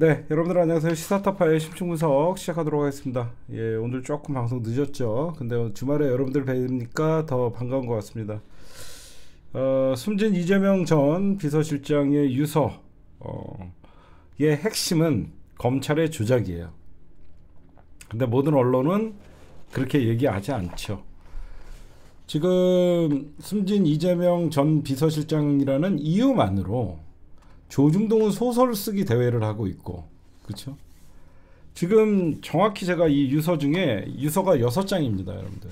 네, 여러분들 안녕하세요. 시사타파의 심층 분석 시작하도록 하겠습니다. 예, 오늘 조금 방송 늦었죠. 근데 주말에 여러분들 뵈니까 더 반가운 것 같습니다. 어, 숨진 이재명 전 비서실장의 유서의 어, 핵심은 검찰의 조작이에요. 근데 모든 언론은 그렇게 얘기하지 않죠. 지금 숨진 이재명 전 비서실장이라는 이유만으로 조중동은 소설 쓰기 대회를 하고 있고 그렇죠? 지금 정확히 제가 이 유서 중에 유서가 여섯 장입니다, 여러분들.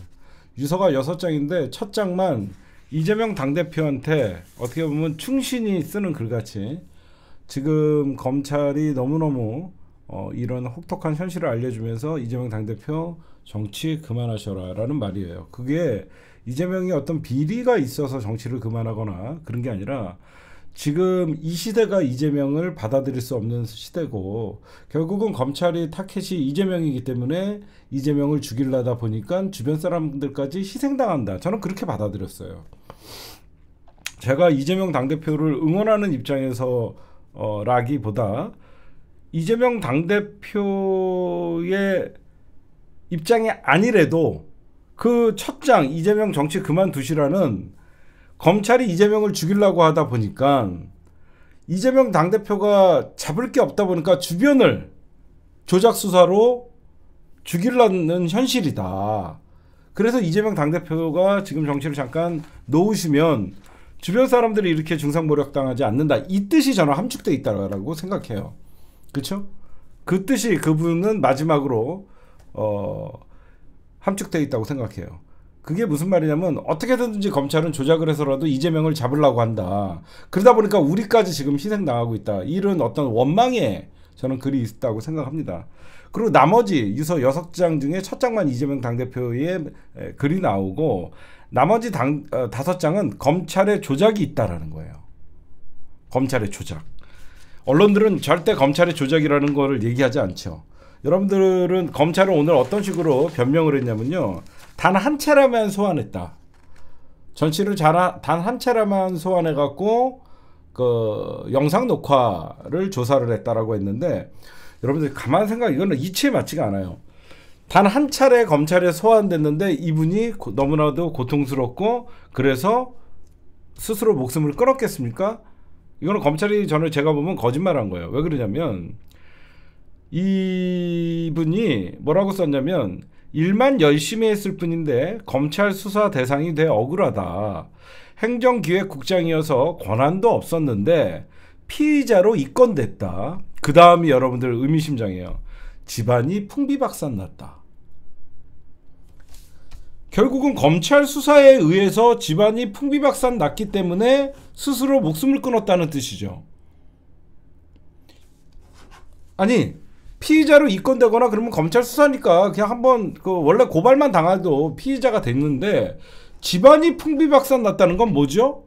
유서가 여섯 장인데 첫 장만 이재명 당대표한테 어떻게 보면 충신이 쓰는 글같이 지금 검찰이 너무너무 어, 이런 혹독한 현실을 알려주면서 이재명 당대표 정치 그만하셔라 라는 말이에요. 그게 이재명이 어떤 비리가 있어서 정치를 그만하거나 그런 게 아니라 지금 이 시대가 이재명을 받아들일 수 없는 시대고 결국은 검찰이 타켓이 이재명이기 때문에 이재명을 죽일라다 보니까 주변 사람들까지 희생당한다. 저는 그렇게 받아들였어요. 제가 이재명 당대표를 응원하는 입장에서 라기보다 이재명 당대표의 입장이 아니래도 그 첫 장 이재명 정치 그만두시라는 검찰이 이재명을 죽이려고 하다 보니까 이재명 당대표가 잡을 게 없다 보니까 주변을 조작 수사로 죽이려는 현실이다. 그래서 이재명 당대표가 지금 정치를 잠깐 놓으시면 주변 사람들이 이렇게 중상모략 당하지 않는다. 이 뜻이 저는 함축되어 있다라고 생각해요. 그렇죠? 그 뜻이 그분은 마지막으로 어함축되어 있다고 생각해요. 그게 무슨 말이냐면 어떻게든지 검찰은 조작을 해서라도 이재명을 잡으려고 한다. 그러다 보니까 우리까지 지금 희생당하고 있다. 이런 어떤 원망에 저는 글이 있다고 생각합니다. 그리고 나머지 유서 6장 중에 첫 장만 이재명 당대표의 글이 나오고 나머지 당, 어, 다섯 장은 검찰의 조작이 있다라는 거예요. 검찰의 조작. 언론들은 절대 검찰의 조작이라는 거를 얘기하지 않죠. 여러분들은 검찰은 오늘 어떤 식으로 변명을 했냐면요. 단한 차례만 소환했다. 전시를 단한 차례만 소환해갖고 그 영상 녹화를 조사를 했다라고 했는데 여러분들 가만 생각 이거는 이치에 맞지가 않아요. 단 한 차례 검찰에 소환됐는데 이분이 고, 너무나도 고통스럽고 그래서 스스로 목숨을 끊었겠습니까? 이거는 검찰이 저는 제가 보면 거짓말한 거예요. 왜 그러냐면 이분이 뭐라고 썼냐면 일만 열심히 했을 뿐인데 검찰 수사 대상이 돼 억울하다. 행정기획국장이어서 권한도 없었는데 피의자로 입건됐다. 그 다음이 여러분들 의미심장이에요 집안이 풍비박산 났다. 결국은 검찰 수사에 의해서 집안이 풍비박산 났기 때문에 스스로 목숨을 끊었다는 뜻이죠. 아니 피의자로 입건되거나 그러면 검찰 수사니까 그냥 한번 그 원래 고발만 당해도 피의자가 됐는데 집안이 풍비박산 났다는 건 뭐죠?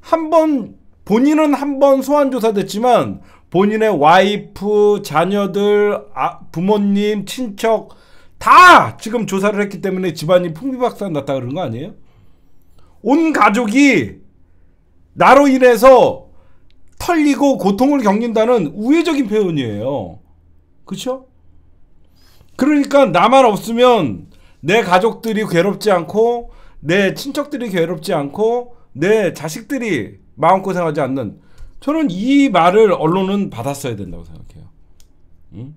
한번 본인은 한번 소환 조사됐지만 본인의 와이프, 자녀들, 아, 부모님, 친척 다 지금 조사를 했기 때문에 집안이 풍비박산 났다 그런 거 아니에요? 온 가족이 나로 인해서 털리고 고통을 겪는다는 우회적인 표현이에요. 그렇 그러니까 나만 없으면 내 가족들이 괴롭지 않고 내 친척들이 괴롭지 않고 내 자식들이 마음고생하지 않는 저는 이 말을 언론은 받았어야 된다고 생각해요. 응?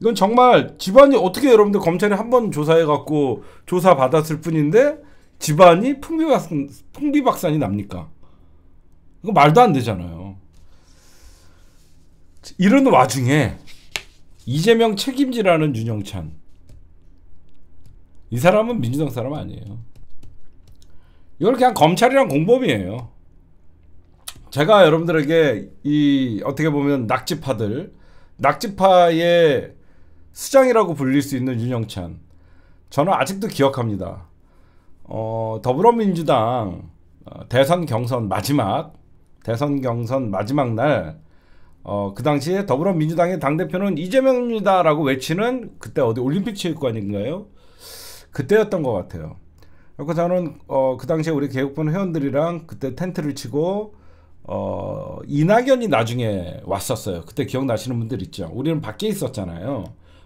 이건 정말 집안이 어떻게 여러분들 검찰이 한번 조사해 갖고 조사 받았을 뿐인데 집안이 풍비박산, 풍비박산이 납니까? 이거 말도 안 되잖아요. 이런 와중에 이재명 책임지라는 윤영찬. 이 사람은 민주당 사람 아니에요. 이걸 그냥 검찰이랑 공범이에요. 제가 여러분들에게 이 어떻게 보면 낙지파들, 낙지파의 수장이라고 불릴 수 있는 윤영찬. 저는 아직도 기억합니다. 어, 더불어민주당 어, 대선 경선 마지막 대선 경선 마지막 날 어, 그 당시에 더불어민주당의 당대표는 이재명입니다라고 외치는 그때 어디 올림픽 체육관인가요? 그때였던 것 같아요. 그래서 저는 어, 그 당시에 우리 개혁본 회원들이랑 그때 텐트를 치고 어, 이낙연이 나중에 왔었어요. 그때 기억나시는 분들 있죠. 우리는 밖에 있었잖아요.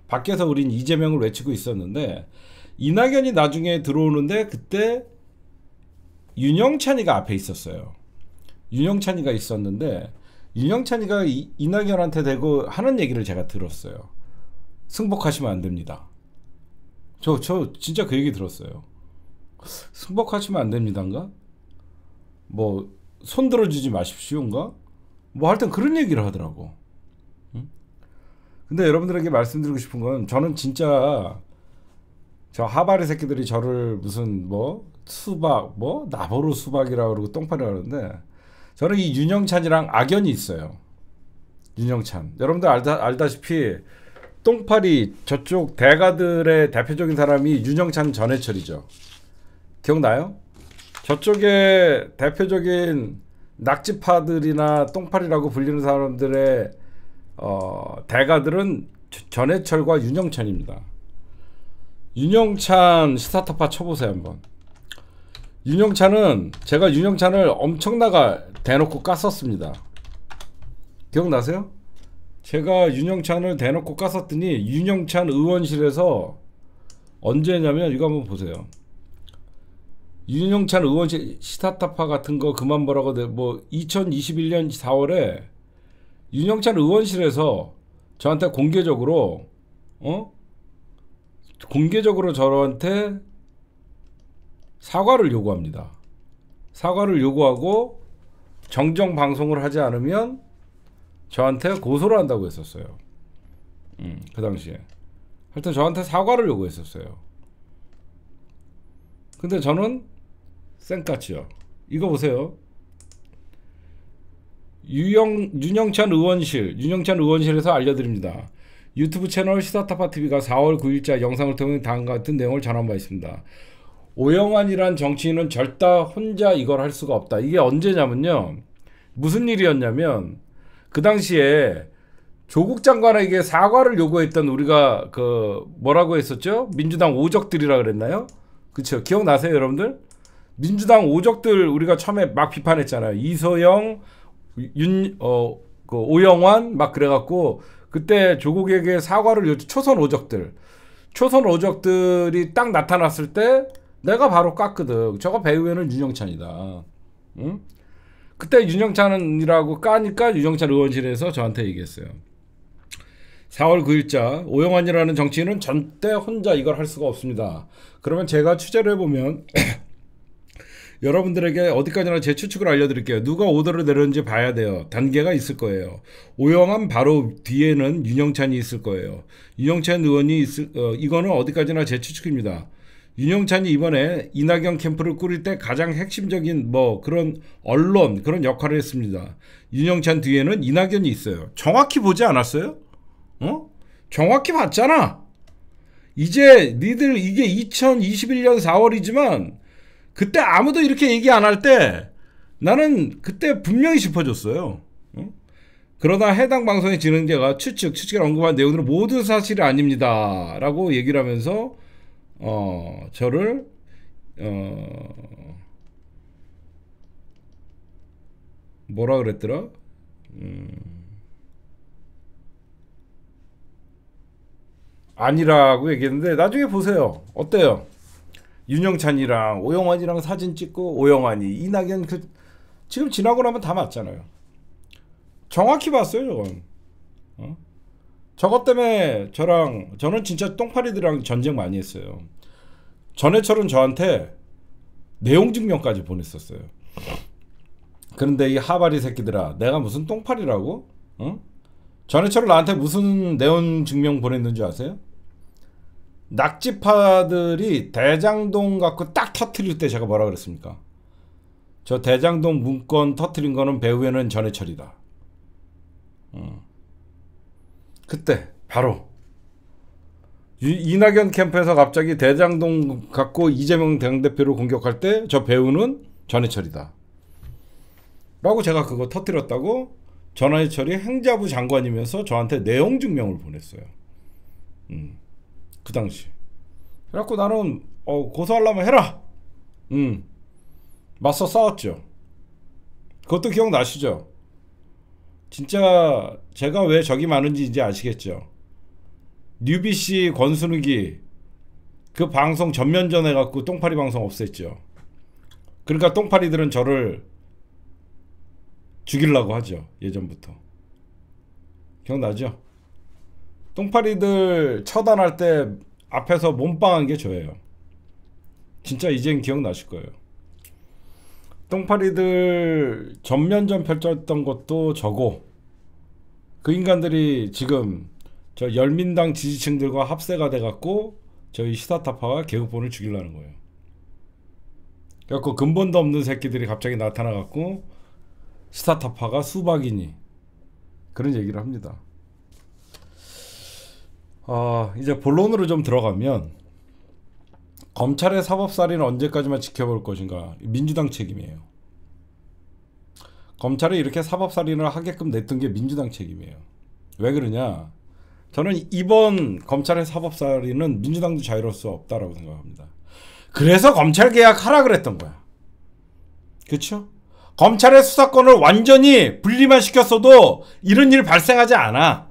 밖에서 우린 이재명을 외치고 있었는데 이낙연이 나중에 들어오는데 그때 윤영찬이가 앞에 있었어요. 윤영찬이가 있었는데 윤영찬이가 이, 낙연한테 대고 하는 얘기를 제가 들었어요. 승복하시면 안 됩니다. 저, 저 진짜 그 얘기 들었어요. 승복하시면 안 됩니다인가? 뭐, 손 들어주지 마십시오인가? 뭐 하여튼 그런 얘기를 하더라고. 근데 여러분들에게 말씀드리고 싶은 건 저는 진짜 저 하바리 새끼들이 저를 무슨 뭐 수박, 뭐 나보로 수박이라고 그러고 똥파리라고 그러는데 저는 이 윤영찬이랑 악연이 있어요. 윤영찬. 여러분들 알다, 알다시피 똥파리 저쪽 대가들의 대표적인 사람이 윤영찬 전해철이죠. 기억나요? 저쪽에 대표적인 낙지파들이나 똥파리라고 불리는 사람들의 어, 대가들은 전해철과 윤영찬입니다. 윤영찬 시사타파 쳐보세요 한번. 윤영찬은 제가 윤영찬을 엄청나게 대놓고 깠었습니다. 기억나세요? 제가 윤영찬을 대놓고 깠었더니 윤영찬 의원실에서 언제냐면 이거 한번 보세요. 윤영찬 의원실 시타타파 같은 거 그만 보라고 뭐 2021년 4월에 윤영찬 의원실에서 저한테 공개적으로 어 공개적으로 저한테 사과를 요구합니다. 사과를 요구하고 정정 방송을 하지 않으면 저한테 고소를 한다고 했었어요. 음, 그 당시에. 하여튼 저한테 사과를 요구했었어요. 근데 저는 쌩까치요. 이거 보세요. 유영, 윤영찬 의원실, 윤영찬 의원실에서 알려드립니다. 유튜브 채널 시사타파TV가 4월 9일자 영상을 통해 다음과 같은 내용을 전한 바 있습니다. 오영환이란 정치인은 절대 혼자 이걸 할 수가 없다. 이게 언제냐면요. 무슨 일이었냐면 그 당시에 조국 장관에게 사과를 요구했던 우리가 그 뭐라고 했었죠? 민주당 오적들이라 그랬나요? 그렇죠. 기억나세요, 여러분들? 민주당 오적들 우리가 처음에 막 비판했잖아요. 이소영, 윤, 어, 그 오영환 막 그래갖고 그때 조국에게 사과를 요청, 초선 오적들, 초선 오적들이 딱 나타났을 때 내가 바로 깠거든. 저거 배우에는 윤영찬이다. 응? 그때 윤영찬이라고 까니까 윤영찬 의원실에서 저한테 얘기했어요. 4월 9일자 오영환이라는 정치인은 절대 혼자 이걸 할 수가 없습니다. 그러면 제가 취재를 해보면 여러분들에게 어디까지나 제 추측을 알려드릴게요. 누가 오더를 내렸는지 봐야 돼요. 단계가 있을 거예요. 오영환 바로 뒤에는 윤영찬이 있을 거예요. 윤영찬 의원이 있을, 어, 이거는 어디까지나 제 추측입니다. 윤영찬이 이번에 이낙연 캠프를 꾸릴 때 가장 핵심적인 뭐 그런 언론 그런 역할을 했습니다. 윤영찬 뒤에는 이낙연이 있어요. 정확히 보지 않았어요? 어? 정확히 봤잖아. 이제 니들 이게 2021년 4월이지만 그때 아무도 이렇게 얘기 안 할 때 나는 그때 분명히 짚어줬어요. 어? 그러나 해당 방송의 진행자가 추측, 추측을 언급한 내용들은 모두 사실이 아닙니다. 라고 얘기를 하면서 어, 저를 어, 뭐라 그랬더라? 음, 아니라고 얘기했는데 나중에 보세요. 어때요? 윤영찬이랑 오영환이랑 사진 찍고 오영환이 이낙연 그 지금 지나고 나면 다 맞잖아요. 정확히 봤어요, 저건. 어? 저것 때문에 저랑 저는 진짜 똥파리들이랑 전쟁 많이 했어요. 전해철은 저한테 내용 증명까지 보냈었어요. 그런데 이 하바리 새끼들아, 내가 무슨 똥파리라고? 응? 전해철은 나한테 무슨 내용 증명 보냈는지 아세요? 낙지파들이 대장동 갖고 딱 터트릴 때 제가 뭐라 그랬습니까? 저 대장동 문건 터트린 거는 배우에는 전해철이다. 응. 그때 바로 이낙연 캠프에서 갑자기 대장동 갖고 이재명 당대표를 공격할 때 저 배우는 전해철이다. 라고 제가 그거 터뜨렸다고 전해철이 행자부 장관이면서 저한테 내용 증명을 보냈어요. 음, 그 당시. 그래갖고 나는 어, 고소하려면 해라. 음, 맞서 싸웠죠. 그것도 기억나시죠? 진짜 제가 왜 적이 많은지 이제 아시겠죠. 뉴비 씨 권순욱이 그 방송 전면전 해갖고 똥파리 방송 없앴죠. 그러니까 똥파리들은 저를 죽이려고 하죠. 예전부터. 기억나죠? 똥파리들 처단할 때 앞에서 몸빵한 게 저예요. 진짜 이젠 기억나실 거예요. 똥파리들 전면전 펼쳤던 것도 저고 그 인간들이 지금 저 열민당 지지층들과 합세가 돼갖고 저희 시사타파가 개국본을 죽이려는 거예요. 그래갖고 근본도 없는 새끼들이 갑자기 나타나갖고 시사타파가 수박이니 그런 얘기를 합니다. 아 이제 본론으로 좀 들어가면 검찰의 사법살인은 언제까지만 지켜볼 것인가 민주당 책임이에요. 검찰이 이렇게 사법살인을 하게끔 냈던 게 민주당 책임이에요. 왜 그러냐? 저는 이번 검찰의 사법살인은 민주당도 자유로울 수 없다라고 생각합니다. 그래서 검찰 개혁하라 그랬던 거야. 그렇죠? 검찰의 수사권을 완전히 분리만 시켰어도 이런 일이 발생하지 않아.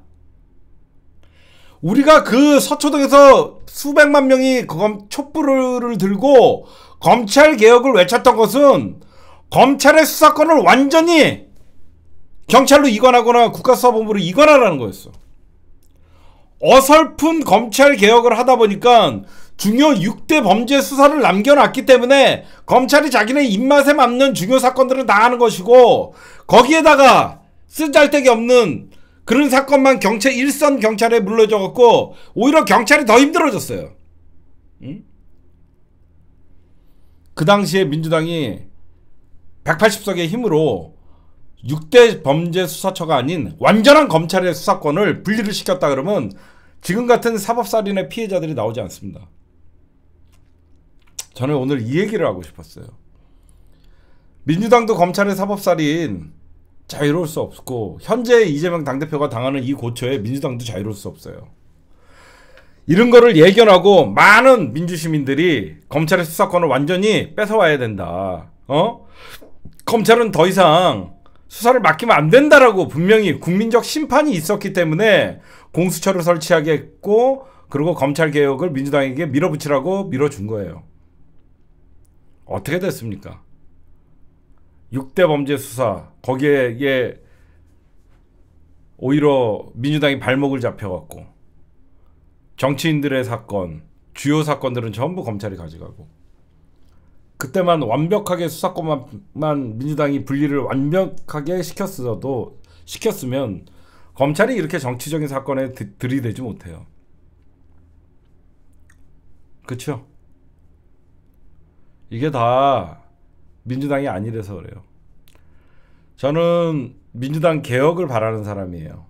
우리가 그 서초동에서 수백만 명이 그 촛불을 들고 검찰 개혁을 외쳤던 것은 검찰의 수사권을 완전히 경찰로 이관하거나 국가수사본부로 이관하라는 거였어. 어설픈 검찰 개혁을 하다 보니까 중요 6대 범죄 수사를 남겨놨기 때문에 검찰이 자기네 입맛에 맞는 중요 사건들을 다 하는 것이고 거기에다가 쓰잘데기 없는 그런 사건만 경찰 일선 경찰에 물러져 갖고 오히려 경찰이 더 힘들어졌어요. 응? 그 당시에 민주당이 180석의 힘으로 6대 범죄 수사처가 아닌 완전한 검찰의 수사권을 분리를 시켰다 그러면 지금 같은 사법살인의 피해자들이 나오지 않습니다. 저는 오늘 이 얘기를 하고 싶었어요. 민주당도 검찰의 사법살인 자유로울 수 없고 현재 이재명 당대표가 당하는 이 고초에 민주당도 자유로울 수 없어요. 이런 거를 예견하고 많은 민주시민들이 검찰의 수사권을 완전히 뺏어와야 된다. 어? 검찰은 더 이상 수사를 맡기면 안 된다라고 분명히 국민적 심판이 있었기 때문에 공수처를 설치하겠고 그리고 검찰 개혁을 민주당에게 밀어붙이라고 밀어준 거예요. 어떻게 됐습니까? 6대 범죄 수사 거기에 오히려 민주당이 발목을 잡혀갖고 정치인들의 사건 주요 사건들은 전부 검찰이 가져가고 그때만 완벽하게 수사권만 민주당이 분리를 완벽하게 시켰어도 시켰으면 검찰이 이렇게 정치적인 사건에 드, 들이대지 못해요. 그렇죠? 이게 다 민주당이 아니래서 그래요. 저는 민주당 개혁을 바라는 사람이에요.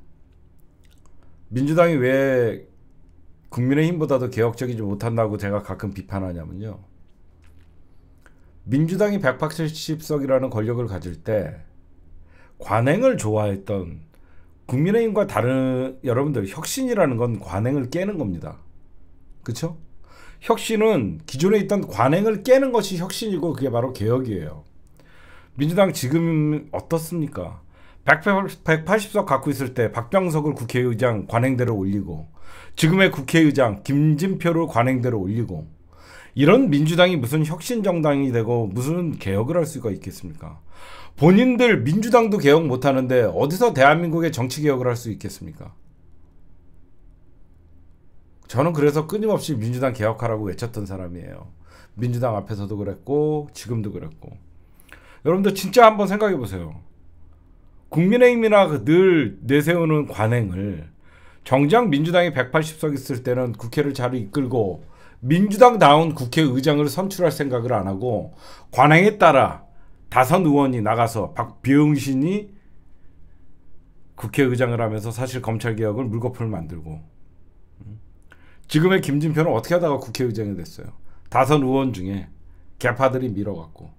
민주당이 왜 국민의힘보다도 개혁적이지 못한다고 제가 가끔 비판하냐면요. 민주당이 180석이라는 권력을 가질 때 관행을 좋아했던 국민의힘과 다른 여러분들 혁신이라는 건 관행을 깨는 겁니다. 그렇죠? 혁신은 기존에 있던 관행을 깨는 것이 혁신이고 그게 바로 개혁이에요. 민주당 지금 어떻습니까? 180석 갖고 있을 때 박병석을 국회의장 관행대로 올리고 지금의 국회의장 김진표를 관행대로 올리고 이런 민주당이 무슨 혁신 정당이 되고 무슨 개혁을 할 수가 있겠습니까? 본인들 민주당도 개혁 못 하는데 어디서 대한민국의 정치 개혁을 할 수 있겠습니까? 저는 그래서 끊임없이 민주당 개혁하라고 외쳤던 사람이에요. 민주당 앞에서도 그랬고 지금도 그랬고. 여러분들 진짜 한번 생각해 보세요. 국민의힘이나 그 늘 내세우는 관행을 정작 민주당이 180석 있을 때는 국회를 잘 이끌고 민주당다운 국회의장을 선출할 생각을 안 하고 관행에 따라 다선 의원이 나가서 박병신이 국회의장을 하면서 사실 검찰개혁을 물거품을 만들고 지금의 김진표는 어떻게 하다가 국회의장이 됐어요. 다선 의원 중에 개파들이 밀어갖고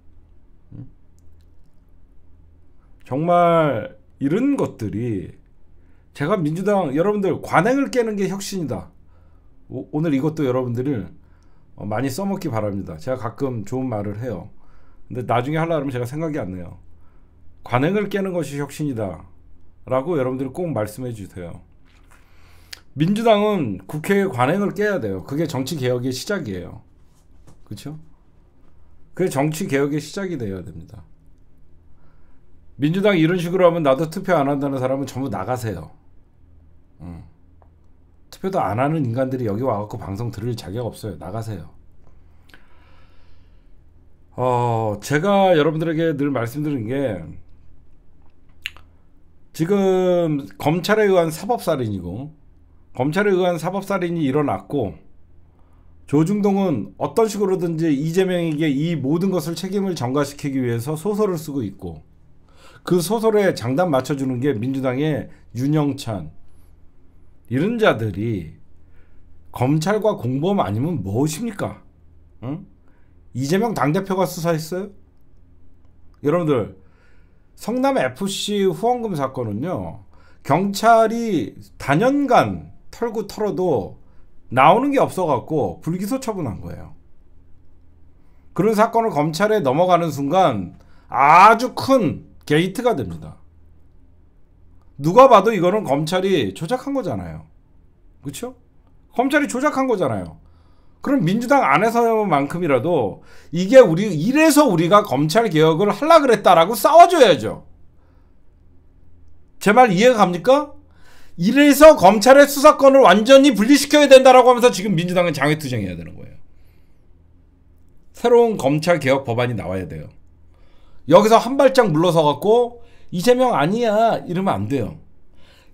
정말 이런 것들이 제가 민주당 여러분들 관행을 깨는 게 혁신이다. 오, 늘 이것도 여러분들을 어, 많이 써먹기 바랍니다. 제가 가끔 좋은 말을 해요. 근데 나중에 하려 하면 제가 생각이 안 나요. 관행을 깨는 것이 혁신이다. 라고 여러분들이 꼭 말씀해 주세요. 민주당은 국회의 관행을 깨야 돼요. 그게 정치 개혁의 시작이에요. 그렇죠? 그게 정치 개혁의 시작이 되어야 됩니다. 민주당 이런 식으로 하면 나도 투표 안 한다는 사람은 전부 나가세요. 음. 투표도 안 하는 인간들이 여기 와갖고 방송 들을 자격 없어요. 나가세요. 어, 제가 여러분들에게 늘 말씀드린 게 지금 검찰에 의한 사법살인이고 검찰에 의한 사법살인이 일어났고 조중동은 어떤 식으로든지 이재명에게 이 모든 것을 책임을 전가시키기 위해서 소설을 쓰고 있고 그 소설에 장단 맞춰주는 게 민주당의 윤영찬, 이런 자들이 검찰과 공범 아니면 무엇입니까? 응? 이재명 당대표가 수사했어요? 여러분들 성남 FC 후원금 사건은요 경찰이 단연간 털고 털어도 나오는 게 없어갖고 불기소 처분한 거예요. 그런 사건을 검찰에 넘어가는 순간 아주 큰 게이트가 됩니다. 누가 봐도 이거는 검찰이 조작한 거잖아요. 그렇죠? 검찰이 조작한 거잖아요. 그럼 민주당 안에서만큼이라도 이게 우리 이래서 우리가 검찰 개혁을 하려 그랬다라고 싸워줘야죠. 제 말 이해가 갑니까? 이래서 검찰의 수사권을 완전히 분리시켜야 된다라고 하면서 지금 민주당은 장외투쟁해야 되는 거예요. 새로운 검찰 개혁 법안이 나와야 돼요. 여기서 한 발짝 물러서 갖고 이재명 아니야 이러면 안 돼요.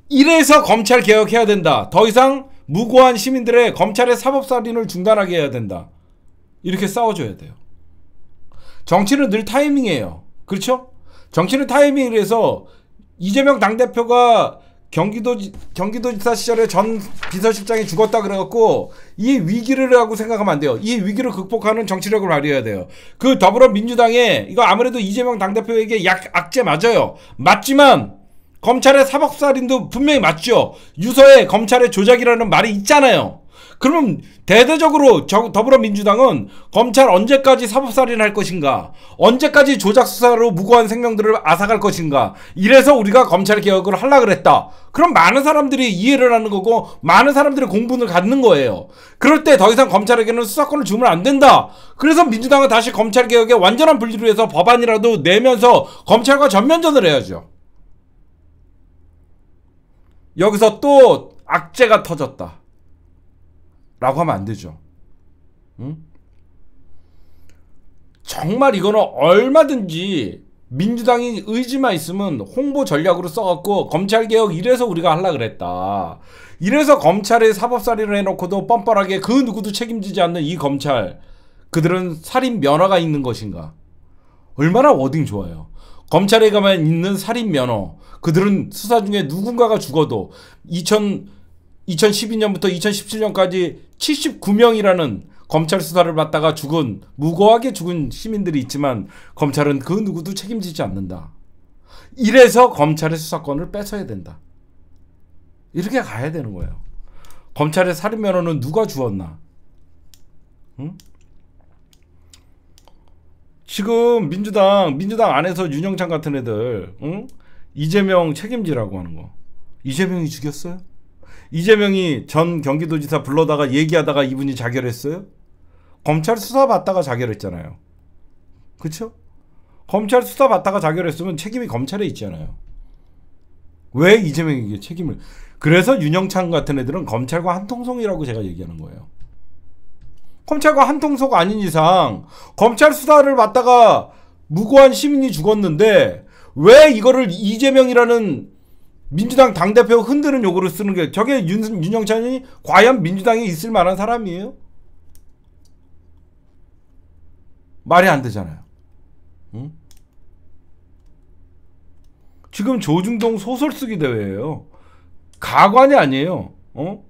이래서 검찰 개혁해야 된다. 더 이상 무고한 시민들의 검찰의 사법살인을 중단하게 해야 된다. 이렇게 싸워줘야 돼요. 정치는 늘 타이밍이에요. 그렇죠? 정치는 타이밍이라서 이재명 당대표가 경기도 경기도지사 시절에 전 비서실장이 죽었다 그래갖고 이 위기를 하고 생각하면 안 돼요. 이 위기를 극복하는 정치력을 발휘해야 돼요. 그 더불어민주당에 이거 아무래도 이재명 당대표에게 약 악재 맞아요. 맞지만 검찰의 사법살인도 분명히 맞죠. 유서에 검찰의 조작이라는 말이 있잖아요. 그러면 대대적으로 더불어민주당은 검찰 언제까지 사법살인할 것인가 언제까지 조작수사로 무고한 생명들을 앗아갈 것인가 이래서 우리가 검찰개혁을 하려 그랬다 그럼 많은 사람들이 이해를 하는 거고 많은 사람들이 공분을 갖는 거예요 그럴 때 더 이상 검찰에게는 수사권을 주면 안 된다 그래서 민주당은 다시 검찰개혁에 완전한 분리를 위 해서 법안이라도 내면서 검찰과 전면전을 해야죠 여기서 또 악재가 터졌다 라고 하면 안 되죠. 응? 정말 이거는 얼마든지 민주당이 의지만 있으면 홍보 전략으로 써갖고 검찰개혁 이래서 우리가 하려 그랬다. 이래서 검찰의 사법살이를 해놓고도 뻔뻔하게 그 누구도 책임지지 않는 이 검찰. 그들은 살인 면허가 있는 것인가. 얼마나 워딩 좋아요. 검찰에 가면 있는 살인 면허. 그들은 수사 중에 누군가가 죽어도 2000 2012년부터 2017년까지 79명이라는 검찰 수사를 받다가 죽은 무고하게 죽은 시민들이 있지만 검찰은 그 누구도 책임지지 않는다. 이래서 검찰의 수사권을 뺏어야 된다. 이렇게 가야 되는 거예요. 검찰의 살인 면허는 누가 주었나? 응? 지금 민주당 민주당 안에서 윤영찬 같은 애들 응? 이재명 책임지라고 하는 거. 이재명이 죽였어요? 이재명이 전 경기도지사 불러다가 얘기하다가 이분이 자결했어요? 검찰 수사 받다가 자결했잖아요. 그쵸 검찰 수사 받다가 자결했으면 책임이 검찰에 있잖아요. 왜 이재명에게 책임을? 그래서 윤영찬 같은 애들은 검찰과 한통성이라고 제가 얘기하는 거예요. 검찰과 한통속 아닌 이상 검찰 수사를 받다가 무고한 시민이 죽었는데 왜 이거를 이재명이라는 민주당 당대표 흔드는 요구를 쓰는 게 저게 윤, 윤영찬이 과연 민주당에 있을 만한 사람이에요? 말이 안 되잖아요. 응? 지금 조중동 소설 쓰기 대회예요. 가관이 아니에요. 어?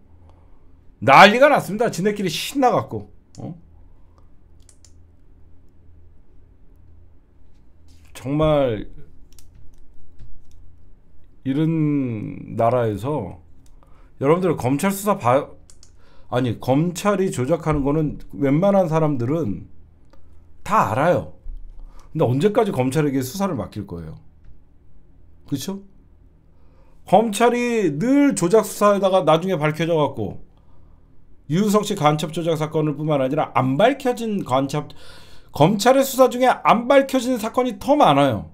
난리가 났습니다. 지네끼리 신나갖고. 어? 정말 이런 나라에서 여러분들 검찰 수사 봐 아니 검찰이 조작하는 거는 웬만한 사람들은 다 알아요. 근데 언제까지 검찰에게 수사를 맡길 거예요? 그렇죠? 검찰이 늘 조작 수사에다가 나중에 밝혀져 갖고 유우석 씨 간첩 조작 사건을 뿐만 아니라 안 밝혀진 간첩 검찰의 수사 중에 안 밝혀진 사건이 더 많아요.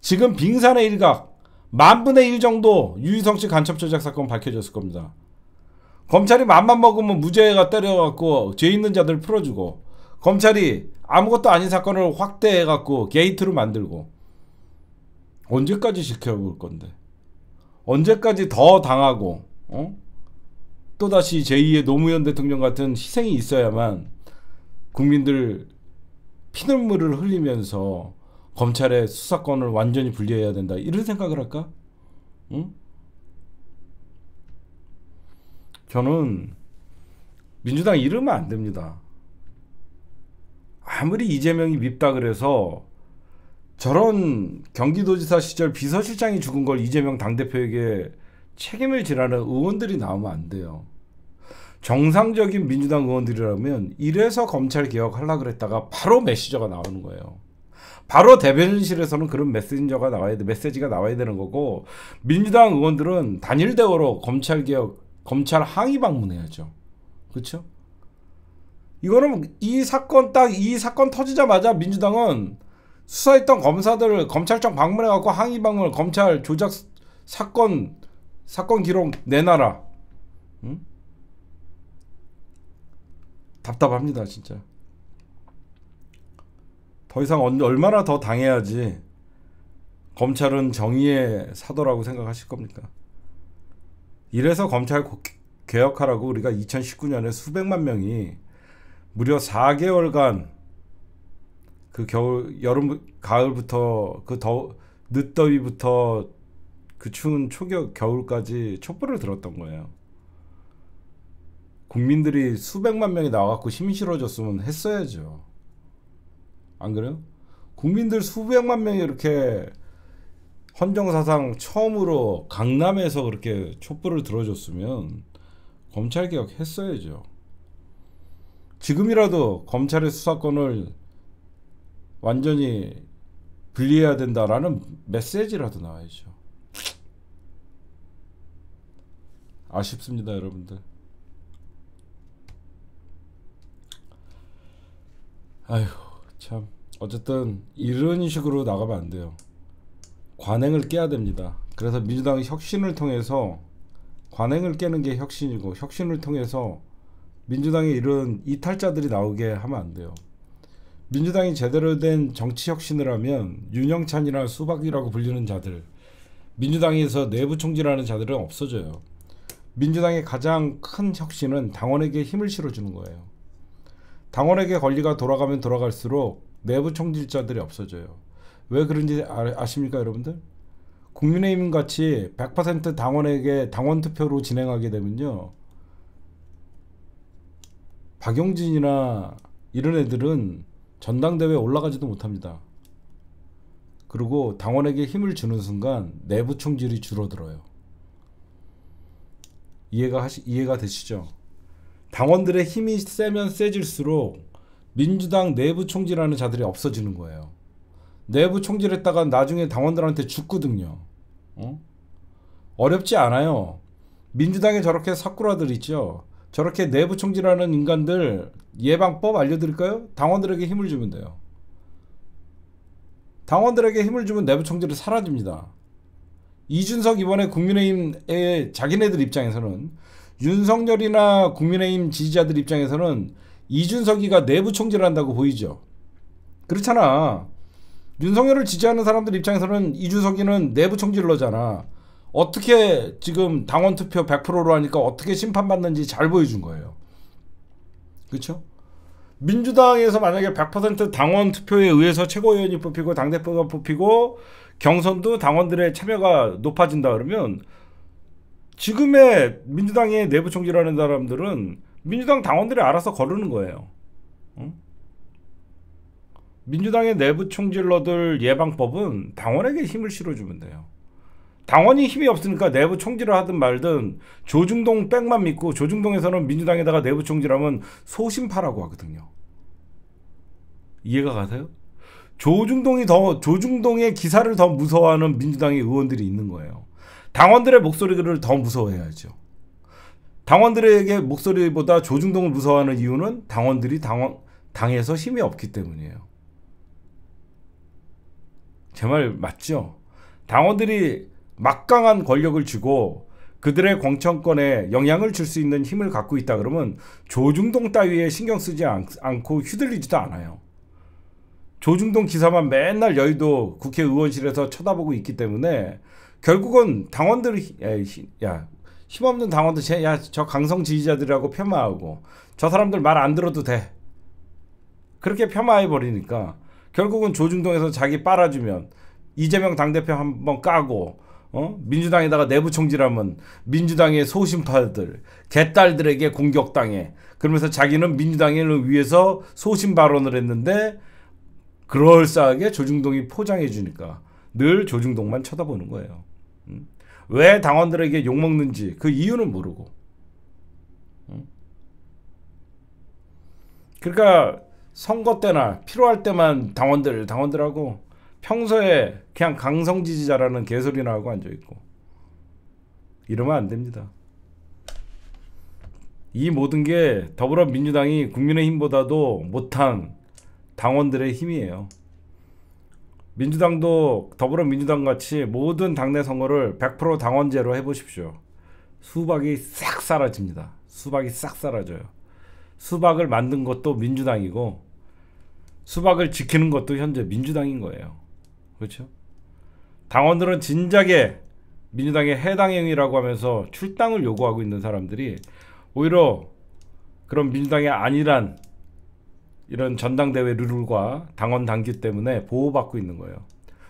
지금 빙산의 일각 만분의 일 정도 유희성 씨 간첩 조작 사건 밝혀졌을 겁니다. 검찰이 맘만 먹으면 무죄가 때려갖고 죄 있는 자들 풀어주고 검찰이 아무것도 아닌 사건을 확대해갖고 게이트로 만들고 언제까지 지켜볼 건데 언제까지 더 당하고 어? 또다시 제2의 노무현 대통령 같은 희생이 있어야만 국민들 피눈물을 흘리면서 검찰의 수사권을 완전히 분리해야 된다 이런 생각을 할까? 응? 저는 민주당 이러면 안 됩니다. 아무리 이재명이 밉다 그래서 저런 경기도지사 시절 비서실장이 죽은 걸 이재명 당대표에게 책임을 지라는 의원들이 나오면 안 돼요. 정상적인 민주당 의원들이라면 이래서 검찰 개혁하려 그랬다가 바로 메시저가 나오는 거예요. 바로 대변인실에서는 그런 메신저가 나와야 돼 메시지가 나와야 되는 거고 민주당 의원들은 단일 대우로 검찰 개혁 검찰 항의 방문해야죠. 그렇죠? 이거는 이 사건 딱 이 사건 터지자마자 민주당은 수사했던 검사들을 검찰청 방문해 갖고 항의 방문 검찰 조작 사건 사건 기록 내놔라. 응? 답답합니다, 진짜. 더 이상 얼마나 더 당해야지 검찰은 정의의 사도라고 생각하실 겁니까? 이래서 검찰 개혁하라고 우리가 2019년에 수백만 명이 무려 4개월간 그 겨울 여름 가을부터 그더 늦더위부터 그 추운 초겨 겨울까지 촛불을 들었던 거예요. 국민들이 수백만 명이 나와갖고 힘 실어줬으면 했어야죠. 안 그래요? 국민들 수백만 명이 이렇게 헌정사상 처음으로 강남에서 그렇게 촛불을 들어줬으면 검찰 개혁 했어야죠. 지금이라도 검찰의 수사권을 완전히 분리해야 된다라는 메시지라도 나와야죠. 아쉽습니다, 여러분들. 아휴. 참 어쨌든 이런 식으로 나가면 안 돼요. 관행을 깨야 됩니다. 그래서 민주당이 혁신을 통해서 관행을 깨는 게 혁신이고 혁신을 통해서 민주당의 이런 이탈자들이 나오게 하면 안 돼요. 민주당이 제대로 된 정치 혁신을 하면 윤영찬이나 수박이라고 불리는 자들, 민주당에서 내부 총질하는 자들은 없어져요. 민주당의 가장 큰 혁신은 당원에게 힘을 실어주는 거예요. 당원에게 권리가 돌아가면 돌아갈수록 내부 총질자들이 없어져요. 왜 그런지 아, 십니까 여러분들? 국민의힘 같이 100% 당원에게 당원 투표로 진행하게 되면요. 박용진이나 이런 애들은 전당대회에 올라가지도 못합니다. 그리고 당원에게 힘을 주는 순간 내부 총질이 줄어들어요. 이해가 하시, 이해가 되시죠? 당원들의 힘이 세면 세질수록 민주당 내부 총질하는 자들이 없어지는 거예요. 내부 총질했다가 나중에 당원들한테 죽거든요. 어? 어렵지 않아요. 민주당에 저렇게 사쿠라들 있죠. 저렇게 내부 총질하는 인간들 예방법 알려드릴까요? 당원들에게 힘을 주면 돼요. 당원들에게 힘을 주면 내부 총질이 사라집니다. 이준석 이번에 국민의힘의 자기네들 입장에서는 윤석열이나 국민의힘 지지자들 입장에서는 이준석이가 내부 총질을 한다고 보이죠. 그렇잖아. 윤석열을 지지하는 사람들 입장에서는 이준석이는 내부 총질러잖아. 어떻게 지금 당원 투표 100%로 하니까 어떻게 심판받는지 잘 보여준 거예요. 그렇죠? 민주당에서 만약에 100% 당원 투표에 의해서 최고위원이 뽑히고 당대표가 뽑히고 경선도 당원들의 참여가 높아진다 그러면 지금의 민주당의 내부 총질하는 사람들은 민주당 당원들이 알아서 거르는 거예요. 응? 민주당의 내부 총질러들 예방법은 당원에게 힘을 실어주면 돼요. 당원이 힘이 없으니까 내부 총질을 하든 말든 조중동 백만 믿고 조중동에서는 민주당에다가 내부 총질하면 소심파라고 하거든요. 이해가 가세요? 조중동이 더 조중동의 기사를 더 무서워하는 민주당의 의원들이 있는 거예요. 당원들의 목소리를 더 무서워해야죠. 당원들에게 목소리보다 조중동을 무서워하는 이유는 당원들이 당원, 당에서 힘이 없기 때문이에요. 제 말 맞죠? 당원들이 막강한 권력을 쥐고 그들의 공천권에 영향을 줄 수 있는 힘을 갖고 있다 그러면 조중동 따위에 신경 쓰지 않, 않고 휘둘리지도 않아요. 조중동 기사만 맨날 여의도 국회의원실에서 쳐다보고 있기 때문에 결국은 당원들이 야 힘없는 당원들 야저 강성 지지자들이라고 폄하하고 저 사람들 말 안 들어도 돼 그렇게 폄하해 버리니까 결국은 조중동에서 자기 빨아주면 이재명 당대표 한번 까고 어? 민주당에다가 내부 총질하면 민주당의 소신파들 개딸들에게 공격당해 그러면서 자기는 민주당을 위해서 소신 발언을 했는데 그럴싸하게 조중동이 포장해 주니까 늘 조중동만 쳐다보는 거예요. 왜 당원들에게 욕먹는지 그 이유는 모르고 그러니까 선거 때나 필요할 때만 당원들 당원들하고 평소에 그냥 강성 지지자라는 개소리나 하고 앉아있고 이러면 안 됩니다 이 모든 게 더불어민주당이 국민의힘보다도 못한 당원들의 힘이에요 민주당도 더불어민주당 같이 모든 당내 선거를 100% 당원제로 해보십시오. 수박이 싹 사라집니다. 수박이 싹 사라져요. 수박을 만든 것도 민주당이고 수박을 지키는 것도 현재 민주당인 거예요. 그렇죠? 당원들은 진작에 민주당의 해당 행위라고 하면서 출당을 요구하고 있는 사람들이 오히려 그런 민주당의 아니란 이런 전당대회 룰과 당원 당규 때문에 보호받고 있는 거예요.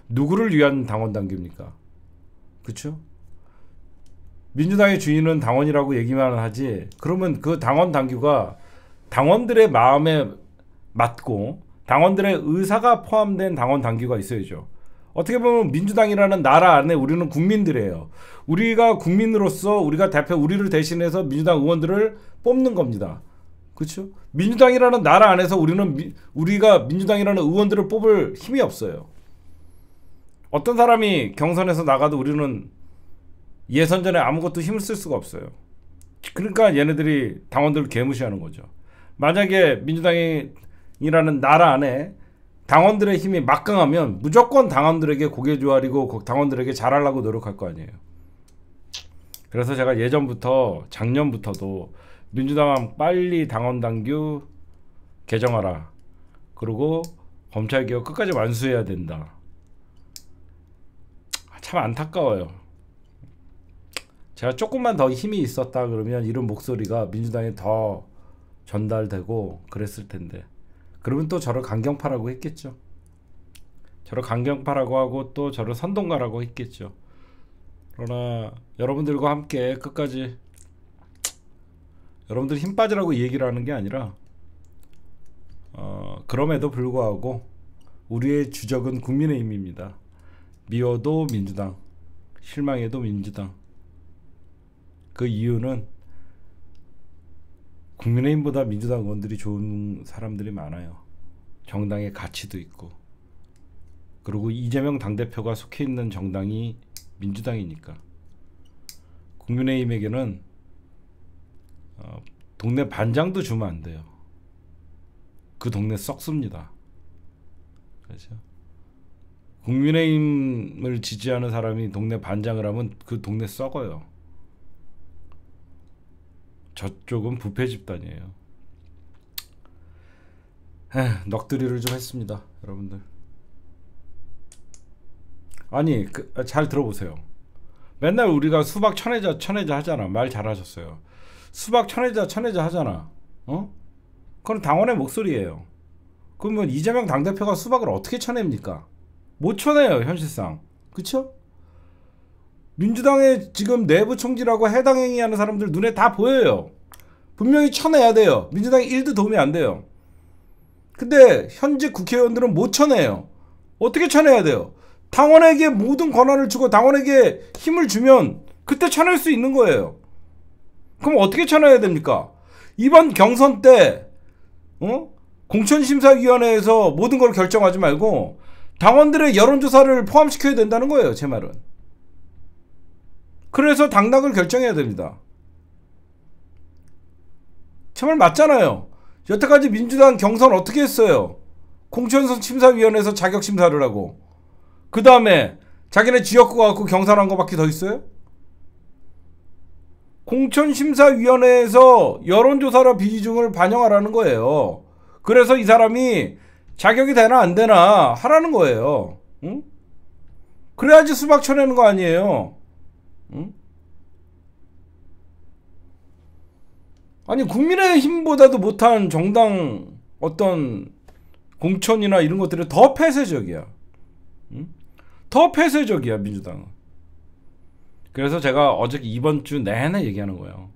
누구를 위한 당원 당규입니까? 그렇죠? 민주당의 주인은 당원이라고 얘기만 하지 그러면 그 당원 당규가 당원들의 마음에 맞고 당원들의 의사가 포함된 당원 당규가 있어야죠. 어떻게 보면 민주당이라는 나라 안에 우리는 국민들이에요. 우리가 국민으로서 우리가 대표 우리를 대신해서 민주당 의원들을 뽑는 겁니다. 그렇죠? 민주당이라는 나라 안에서 우리는 미, 우리가 민주당이라는 의원들을 뽑을 힘이 없어요. 어떤 사람이 경선에서 나가도 우리는 예선전에 아무것도 힘을 쓸 수가 없어요. 그러니까 얘네들이 당원들을 개무시하는 거죠. 만약에 민주당이라는 나라 안에 당원들의 힘이 막강하면 무조건 당원들에게 고개 조아리고 당원들에게 잘하려고 노력할 거 아니에요. 그래서 제가 예전부터 작년부터도 민주당 은 빨리 당원 당규 개정하라. 그리고 검찰 개혁 끝까지 완수해야 된다. 아, 참 안타까워요. 제가 조금만 더 힘이 있었다 그러면 이런 목소리가 민주당에 더 전달되고 그랬을 텐데. 그러면 또 저를 강경파라고 했겠죠. 저를 강경파라고 하고 또 저를 선동가라고 했겠죠. 그러나 여러분들과 함께 끝까지 여러분들 힘 빠지라고 얘기를 하는 게 아니라 어, 그럼에도 불구하고 우리의 주적은 국민의힘입니다. 미워도 민주당, 실망해도 민주당. 그 이유는 국민의힘보다 민주당 의원들이 좋은 사람들이 많아요. 정당의 가치도 있고. 그리고 이재명 당대표가 속해 있는 정당이 민주당이니까. 국민의힘에게는 어, 동네 반장도 주면 안 돼요. 그 동네 썩습니다. 그렇죠? 국민의힘을 지지하는 사람이 동네 반장을 하면 그 동네 썩어요. 저쪽은 부패 집단이에요. 에 넋두리를 좀 했습니다, 여러분들. 아니, 그, 아, 잘 들어보세요. 맨날 우리가 수박 천혜자 천혜자 하잖아. 말 잘하셨어요. 수박 천혜자 천혜자 하잖아. 어? 그건 당원의 목소리예요. 그러면 이재명 당대표가 수박을 어떻게 쳐냅니까? 못 쳐내요 현실상. 그쵸? 민주당의 지금 내부 총질하고 해당 행위하는 사람들 눈에 다 보여요. 분명히 쳐내야 돼요. 민주당이 1도 도움이 안 돼요. 근데 현직 국회의원들은 못 쳐내요. 어떻게 쳐내야 돼요? 당원에게 모든 권한을 주고 당원에게 힘을 주면 그때 쳐낼 수 있는 거예요. 그럼 어떻게 쳐내야 됩니까? 이번 경선 때 어? 공천심사위원회에서 모든 걸 결정하지 말고 당원들의 여론조사를 포함시켜야 된다는 거예요. 제 말은. 그래서 당락을 결정해야 됩니다. 제 말 맞잖아요. 여태까지 민주당 경선 어떻게 했어요? 공천선 심사위원회에서 자격심사를 하고 그 다음에 자기네 지역구 갖고 경선한 거밖에 더 있어요? 공천심사위원회에서 여론조사라 비중을 반영하라는 거예요. 그래서 이 사람이 자격이 되나 안 되나 하라는 거예요. 응? 그래야지 수박 쳐내는 거 아니에요. 응? 아니 국민의힘보다도 못한 정당 어떤 공천이나 이런 것들이 더 폐쇄적이야. 응? 더 폐쇄적이야 민주당은. 그래서 제가 어제 이번 주 내내 얘기하는 거예요.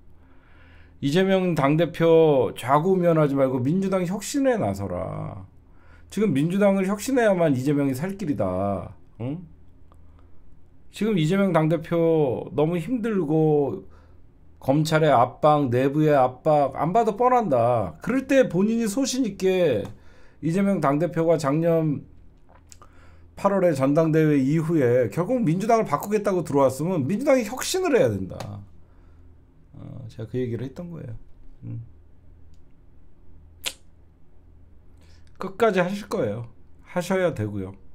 이재명 당대표 좌구 면하지 말고 민주당 혁신에 나서라. 지금 민주당을 혁신해야만 이재명이 살 길이다. 응? 지금 이재명 당대표 너무 힘들고 검찰의 압박, 내부의 압박 안 봐도 뻔한다. 그럴 때 본인이 소신 있게 이재명 당대표가 작년 8월에 전당대회 이후에 결국 민주당을 바꾸겠다고 들어왔으면 민주당이 혁신을 해야 된다. 어, 제가 그 얘기를 했던 거예요. 음. 끝까지 하실 거예요. 하셔야 되고요.